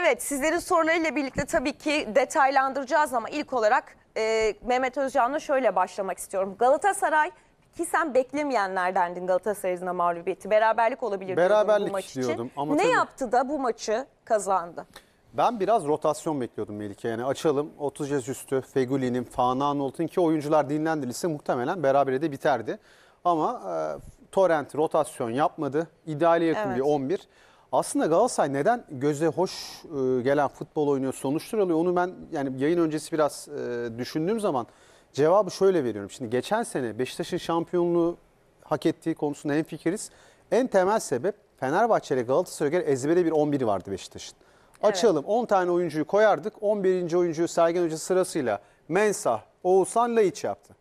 Evet sizlerin sorularıyla birlikte tabii ki detaylandıracağız ama ilk olarak e, Mehmet Özcan'la şöyle başlamak istiyorum. Galatasaray ki sen beklemeyenlerdendin Galatasaray'ın mağlubiyeti. Beraberlik olabilir Beraberlik bu maç diyordum için. Ama ne tabii... yaptı da bu maçı kazandı? Ben biraz rotasyon bekliyordum Melike. Yani açalım 30 yaş üstü Feguli'nin, Fana Anolt'un ki oyuncular dinlendirilse muhtemelen berabere de biterdi. Ama e, Torrent rotasyon yapmadı. İdeali yakın evet. bir 11. Aslında Galatasaray neden göze hoş e, gelen futbol oynuyor, sonuçlar alıyor? Onu ben yani yayın öncesi biraz e, düşündüğüm zaman cevabı şöyle veriyorum. Şimdi geçen sene Beşiktaş'ın şampiyonluğu hak ettiği konusunda fikiriz. En temel sebep Fenerbahçe ile Galatasaray'a göre ezbere bir 11 vardı Beşiktaş'ın. Açalım evet. 10 tane oyuncuyu koyardık. 11. oyuncuyu Sergen Hoca sırasıyla Mensah, Oğuzhan, Laiç yaptı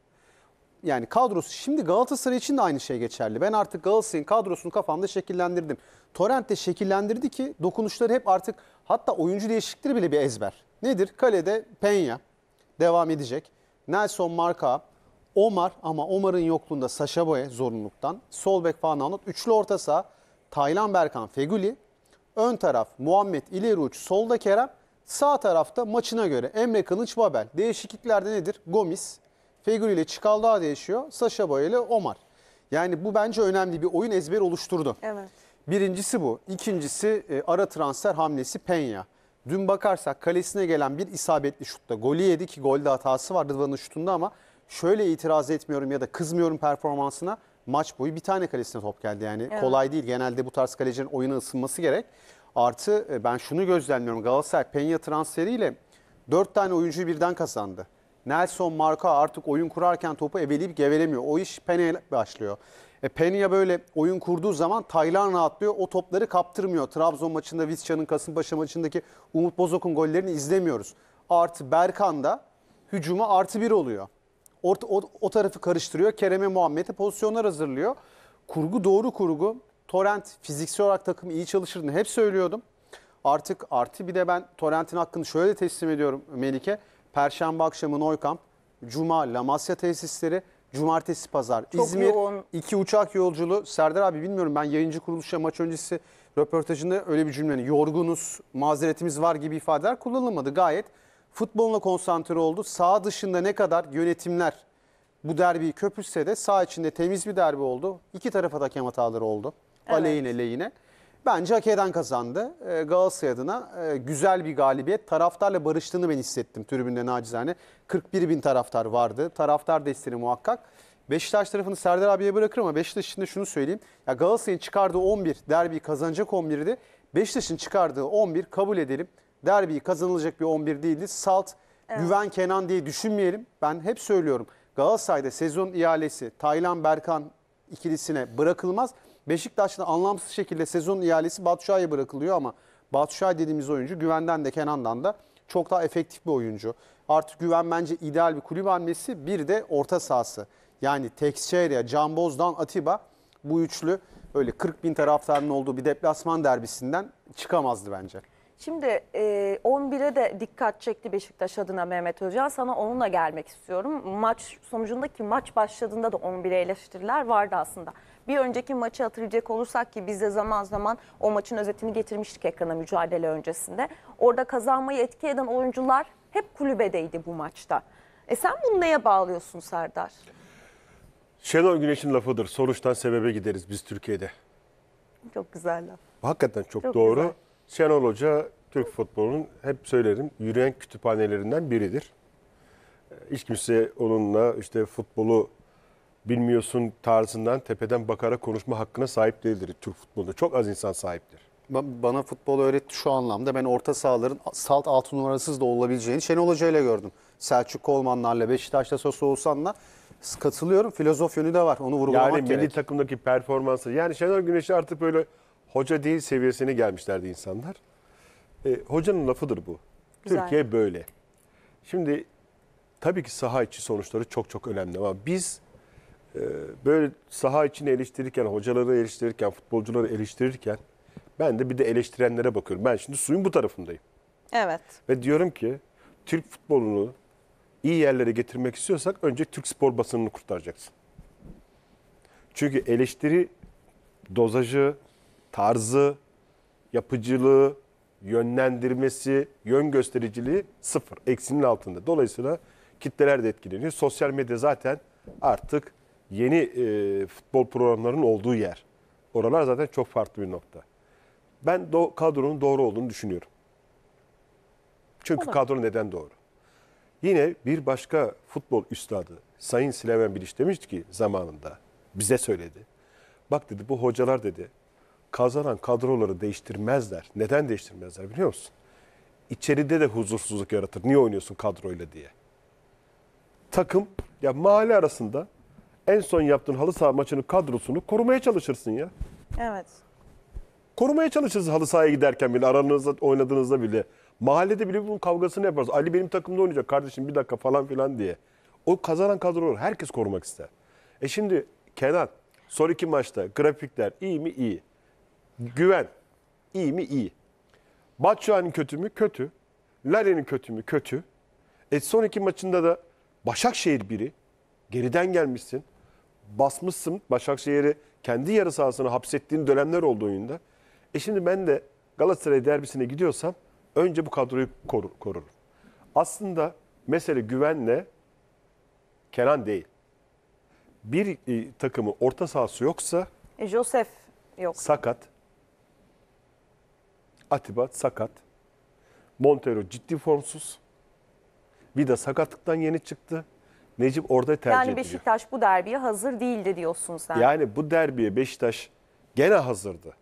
yani kadrosu şimdi Galatasaray için de aynı şey geçerli. Ben artık Galatasaray'ın kadrosunu kafamda şekillendirdim. Torrent de şekillendirdi ki dokunuşları hep artık hatta oyuncu değişiklikleri bile bir ezber. Nedir? Kalede Penya devam edecek. Nelson Marka, Omar ama Omar'ın yokluğunda Sasha Boye zorunluluktan. Sol bek Fananot. Üçlü orta saha Taylan Berkan Feguli. Ön taraf Muhammed İleri Uç. Solda Kerem. Sağ tarafta maçına göre Emre Kılıç Babel. Değişikliklerde nedir? Gomis, Fegül ile Çıkal değişiyor. Sasha Boya ile Omar. Yani bu bence önemli bir oyun ezber oluşturdu. Evet. Birincisi bu. İkincisi e, ara transfer hamlesi Penya. Dün bakarsak kalesine gelen bir isabetli şutta golü yedi ki golde hatası var Rıdvan'ın şutunda ama şöyle itiraz etmiyorum ya da kızmıyorum performansına. Maç boyu bir tane kalesine top geldi yani evet. kolay değil. Genelde bu tarz kalecilerin oyuna ısınması gerek. Artı e, ben şunu gözlemliyorum Galatasaray Penya transferiyle 4 tane oyuncuyu birden kazandı. Nelson Marka artık oyun kurarken topu eveleyip gevelemiyor. O iş Pene'ye başlıyor. E, Peña böyle oyun kurduğu zaman Taylan rahatlıyor. O topları kaptırmıyor. Trabzon maçında Vizca'nın Kasımpaşa maçındaki Umut Bozok'un gollerini izlemiyoruz. Artı Berkan da hücuma artı bir oluyor. Orta o, o tarafı karıştırıyor. Kerem'e Muhammed'e pozisyonlar hazırlıyor. Kurgu doğru kurgu. Torrent fiziksel olarak takım iyi çalışırdığını hep söylüyordum. Artık artı bir de ben Torrent'in hakkını şöyle teslim ediyorum Melike. Perşembe akşamı Neukamp, Cuma Lamasya tesisleri, Cumartesi Pazar Çok İzmir. Yoğun. iki uçak yolculuğu. Serdar abi bilmiyorum ben yayıncı kuruluşa maç öncesi röportajında öyle bir cümlenin yorgunuz, mazeretimiz var gibi ifadeler kullanılmadı. Gayet futboluna konsantre oldu. Sağ dışında ne kadar yönetimler bu derbiyi köpürse de sağ içinde temiz bir derbi oldu. İki tarafa da hakem hataları oldu. Evet. Aleyhine lehine. Bence hak eden kazandı. Ee, Galatasaray adına e, güzel bir galibiyet. Taraftarla barıştığını ben hissettim tribünde nacizane. 41 bin taraftar vardı. Taraftar desteği muhakkak. Beşiktaş tarafını Serdar abiye bırakır ama Beşiktaş için de şunu söyleyeyim. Ya Galatasaray'ın çıkardığı 11, derbi kazanacak 11'di. Beşiktaş'ın çıkardığı 11 kabul edelim. Derbi kazanılacak bir 11 değildi. Salt, evet. Güven, Kenan diye düşünmeyelim. Ben hep söylüyorum. Galatasaray'da sezon ihalesi Taylan Berkan ikilisine bırakılmaz. Beşiktaş'ta anlamsız şekilde sezon ihalesi Batuşay'a bırakılıyor ama Batu Batuşay dediğimiz oyuncu güvenden de Kenan'dan da çok daha efektif bir oyuncu. Artık güven bence ideal bir kulüp hamlesi. Bir de orta sahası. Yani Texeira, Cambozdan Atiba bu üçlü öyle 40 bin taraftarın olduğu bir deplasman derbisinden çıkamazdı bence. Şimdi e, 11'e de dikkat çekti Beşiktaş adına Mehmet Özcan. Sana onunla gelmek istiyorum. Maç sonucundaki maç başladığında da 11'e eleştiriler vardı aslında. Bir önceki maçı hatırlayacak olursak ki biz de zaman zaman o maçın özetini getirmiştik ekrana mücadele öncesinde. Orada kazanmayı etki eden oyuncular hep kulübedeydi bu maçta. E sen bunu neye bağlıyorsun Serdar? Şenol Güneş'in lafıdır. Sonuçtan sebebe gideriz biz Türkiye'de. Çok güzel laf. Hakikaten çok, çok doğru. Güzel. Şenol Hoca Türk futbolunun hep söylerim yürüyen kütüphanelerinden biridir. Ee, hiç kimse onunla işte futbolu bilmiyorsun tarzından tepeden bakara konuşma hakkına sahip değildir Türk futbolunda. Çok az insan sahiptir. Bana futbol öğretti şu anlamda. Ben orta sahaların salt altı numarasız da olabileceğini Şenol Hoca ile gördüm. Selçuk Kolmanlar'la, Beşiktaş'ta sosu Oğuzhan'la katılıyorum. Filozof yönü de var. Onu vurgulamak yani, gerek. Yani milli takımdaki performansı. Yani Şenol Güneş'i artık böyle hoca değil seviyesine gelmişlerdi insanlar. E, hocanın lafıdır bu. Güzel. Türkiye böyle. Şimdi tabii ki saha içi sonuçları çok çok önemli ama biz e, böyle saha içini eleştirirken, hocaları eleştirirken, futbolcuları eleştirirken ben de bir de eleştirenlere bakıyorum. Ben şimdi suyun bu tarafındayım. Evet. Ve diyorum ki Türk futbolunu iyi yerlere getirmek istiyorsak önce Türk spor basınını kurtaracaksın. Çünkü eleştiri dozajı, tarzı, yapıcılığı, yönlendirmesi, yön göstericiliği sıfır. Eksinin altında. Dolayısıyla kitleler de etkileniyor. Sosyal medya zaten artık yeni e, futbol programlarının olduğu yer. Oralar zaten çok farklı bir nokta. Ben do- kadronun doğru olduğunu düşünüyorum. Çünkü Olur. kadro neden doğru? Yine bir başka futbol üstadı Sayın Sileven Bilic demişti ki zamanında bize söyledi. Bak dedi bu hocalar dedi kazanan kadroları değiştirmezler. Neden değiştirmezler biliyor musun? İçeride de huzursuzluk yaratır. Niye oynuyorsun kadroyla diye. Takım ya mahalle arasında en son yaptığın halı saha maçının kadrosunu korumaya çalışırsın ya. Evet. Korumaya çalışırsın halı sahaya giderken bile aranızda oynadığınızda bile. Mahallede bile bunun kavgasını yaparız. Ali benim takımda oynayacak kardeşim bir dakika falan filan diye. O kazanan kadroları herkes korumak ister. E şimdi Kenan son iki maçta grafikler iyi mi? iyi. Güven. İyi mi? İyi. Batshuayi'nin kötü mü? Kötü. Larin'in kötü mü? Kötü. E son iki maçında da Başakşehir biri. Geriden gelmişsin. Basmışsın. Başakşehir'i kendi yarı sahasına hapsettiğin dönemler oldu oyunda. E şimdi ben de Galatasaray derbisine gidiyorsam önce bu kadroyu korur, korurum. Aslında mesele güvenle Kenan değil. Bir e, takımın orta sahası yoksa e, Josef yok. Sakat. Atiba sakat. Montero ciddi formsuz. Vida sakatlıktan yeni çıktı. Necip orada tercih ediyor. Yani Beşiktaş bu derbiye hazır değildi diyorsun sen. Yani bu derbiye Beşiktaş gene hazırdı.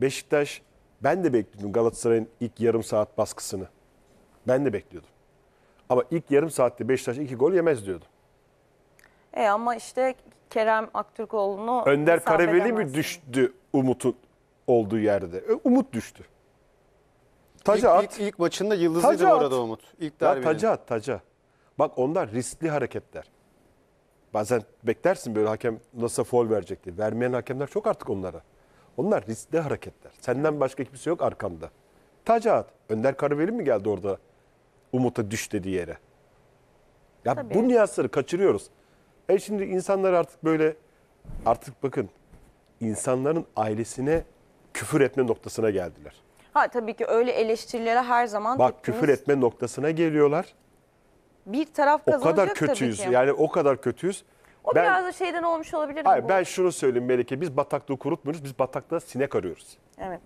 Beşiktaş ben de bekliyordum Galatasaray'ın ilk yarım saat baskısını. Ben de bekliyordum. Ama ilk yarım saatte Beşiktaş iki gol yemez diyordum. E ama işte Kerem Aktürkoğlu'nu Önder Karaveli mi düştü Umut'un olduğu yerde? E, Umut düştü. Taca ilk, at. Ilk, ilk maçında yıldızıydı taca bu arada Umut. İlk ya derbinin. taca at taca. Bak onlar riskli hareketler. Bazen beklersin böyle hakem nasıl foul verecek diye. Vermeyen hakemler çok artık onlara. Onlar riskli hareketler. Senden başka kimse şey yok arkanda. Taca at. Önder Karabeli mi geldi orada Umut'a düş dediği yere? Ya Tabii. bu nüansları kaçırıyoruz. E şimdi insanlar artık böyle artık bakın insanların ailesine küfür etme noktasına geldiler. Ha tabii ki öyle eleştirilere her zaman Bak tepkimiz... küfür etme noktasına geliyorlar. Bir taraf O kadar kötüyüz. Tabii ki. Yani o kadar kötüyüz. O ben, biraz da şeyden olmuş olabilir mi? Hayır, bu? ben şunu söyleyeyim Melike. Biz bataklığı kurutmuyoruz. Biz batakta sinek arıyoruz. Evet.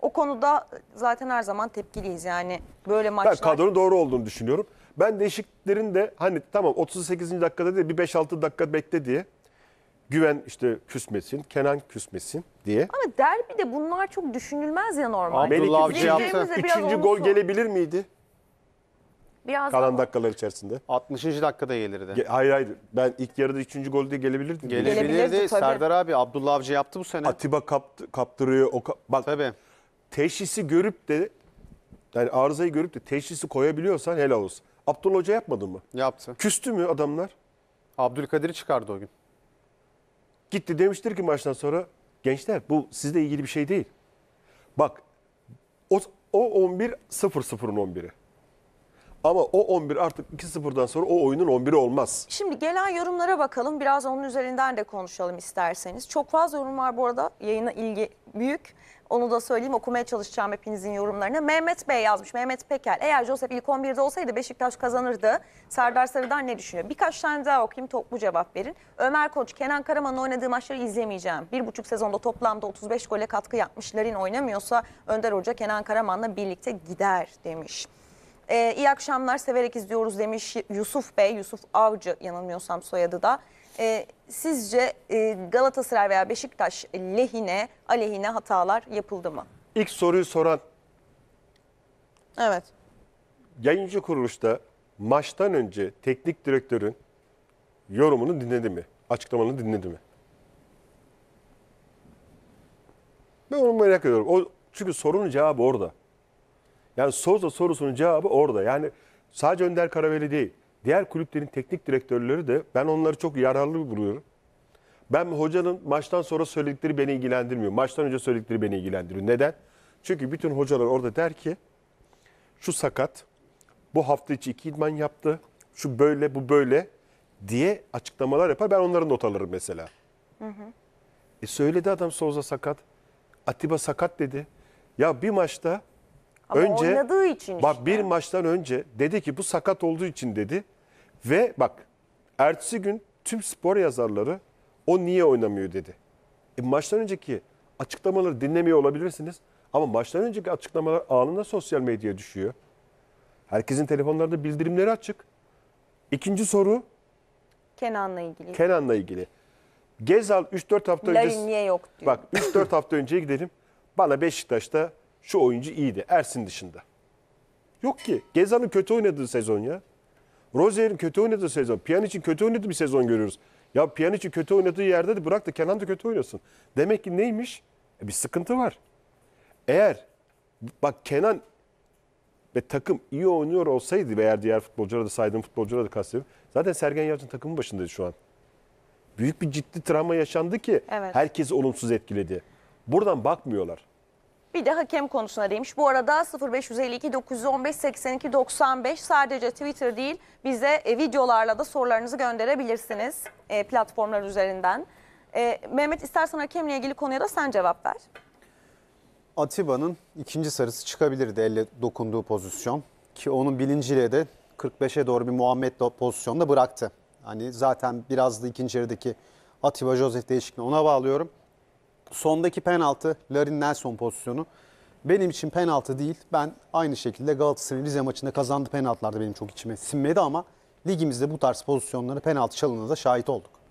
O konuda zaten her zaman tepkiliyiz. Yani böyle maçlar... Ben kadronun doğru olduğunu düşünüyorum. Ben değişiklerin de hani tamam 38. dakikada değil bir 5-6 dakika bekle diye Güven işte küsmesin, Kenan küsmesin diye. Ama derbi de bunlar çok düşünülmez ya normalde. Abdullah Avcı yaptı. izleyicilerimiz üçüncü gol sor- gelebilir miydi Biraz kalan dakikalar içerisinde? 60. dakikada gelirdi. Ge- Hayır hayır ben ilk yarıda üçüncü golde gelebilirdi. diye. Gelebilirdi. Gelebilirdi Serdar abi Abdullah Avcı yaptı bu sene. Atiba kaptı, kaptırıyor. O ka- Bak Tabii. teşhisi görüp de yani arızayı görüp de teşhisi koyabiliyorsan helal olsun. Abdullah Hoca yapmadı mı? Yaptı. Küstü mü adamlar? Abdülkadir'i çıkardı o gün. Gitti demiştir ki maçtan sonra gençler bu sizle ilgili bir şey değil. Bak o, o 11 0-0'ın 11'i. Ama o 11 artık 2-0'dan sonra o oyunun 11'i olmaz. Şimdi gelen yorumlara bakalım. Biraz onun üzerinden de konuşalım isterseniz. Çok fazla yorum var bu arada. Yayına ilgi büyük. Onu da söyleyeyim okumaya çalışacağım hepinizin yorumlarını. Mehmet Bey yazmış. Mehmet Pekel. Eğer Josep ilk 11'de olsaydı Beşiktaş kazanırdı. Serdar Sarı'dan ne düşünüyor? Birkaç tane daha okuyayım toplu cevap verin. Ömer Koç, Kenan Karaman'ın oynadığı maçları izlemeyeceğim. Bir buçuk sezonda toplamda 35 gole katkı yapmış. oynamıyorsa Önder Hoca Kenan Karaman'la birlikte gider demiş. Ee, iyi akşamlar severek izliyoruz demiş Yusuf Bey, Yusuf Avcı yanılmıyorsam soyadı da. Ee, sizce e, Galatasaray veya Beşiktaş lehine, aleyhine hatalar yapıldı mı? İlk soruyu soran Evet. yayıncı kuruluşta maçtan önce teknik direktörün yorumunu dinledi mi? Açıklamanı dinledi mi? Ben onu merak ediyorum. O, çünkü sorunun cevabı orada. Yani soza sorusunun cevabı orada. Yani sadece Önder Karaveli değil. Diğer kulüplerin teknik direktörleri de ben onları çok yararlı buluyorum. Ben hocanın maçtan sonra söyledikleri beni ilgilendirmiyor. Maçtan önce söyledikleri beni ilgilendiriyor. Neden? Çünkü bütün hocalar orada der ki şu sakat, bu hafta içi iki idman yaptı, şu böyle, bu böyle diye açıklamalar yapar. Ben onların not alırım mesela. Hı hı. E söyledi adam soza sakat, Atiba sakat dedi. Ya bir maçta ama önce, oynadığı için bak, Bir maçtan önce dedi ki bu sakat olduğu için dedi. Ve bak ertesi gün tüm spor yazarları o niye oynamıyor dedi. E, maçtan önceki açıklamaları dinlemiyor olabilirsiniz. Ama maçtan önceki açıklamalar anında sosyal medyaya düşüyor. Herkesin telefonlarında bildirimleri açık. İkinci soru. Kenan'la ilgili. Kenan'la ilgili. Gezal 3-4 hafta Larin önce... niye yok diyor. Bak 3-4 hafta önceye gidelim. Bana Beşiktaş'ta şu oyuncu iyiydi Ersin dışında. Yok ki. Gezan'ın kötü oynadığı sezon ya. Rozier'in kötü oynadığı sezon. için kötü oynadığı bir sezon görüyoruz. Ya için kötü oynadığı yerde de bırak da Kenan da kötü oynasın. Demek ki neymiş? E bir sıkıntı var. Eğer bak Kenan ve takım iyi oynuyor olsaydı ve eğer diğer futbolculara da saydığım futbolculara da kastediyorum. Zaten Sergen Yalçın takımın başındaydı şu an. Büyük bir ciddi travma yaşandı ki evet. herkesi olumsuz etkiledi. Buradan bakmıyorlar. Bir de hakem konusuna demiş. Bu arada 0552 915 82 95 sadece Twitter değil bize e, videolarla da sorularınızı gönderebilirsiniz e, platformlar üzerinden. E, Mehmet istersen hakemle ilgili konuya da sen cevap ver. Atiba'nın ikinci sarısı çıkabilirdi elle dokunduğu pozisyon. Ki onun bilinciyle de 45'e doğru bir Muhammed pozisyonda bıraktı. Hani zaten biraz da ikinci yarıdaki Atiba Joseph değişikliğini ona bağlıyorum. Sondaki penaltı Larin Nelson pozisyonu. Benim için penaltı değil. Ben aynı şekilde Galatasaray Rize maçında kazandı penaltılarda benim çok içime sinmedi ama ligimizde bu tarz pozisyonları penaltı çalınına da şahit olduk.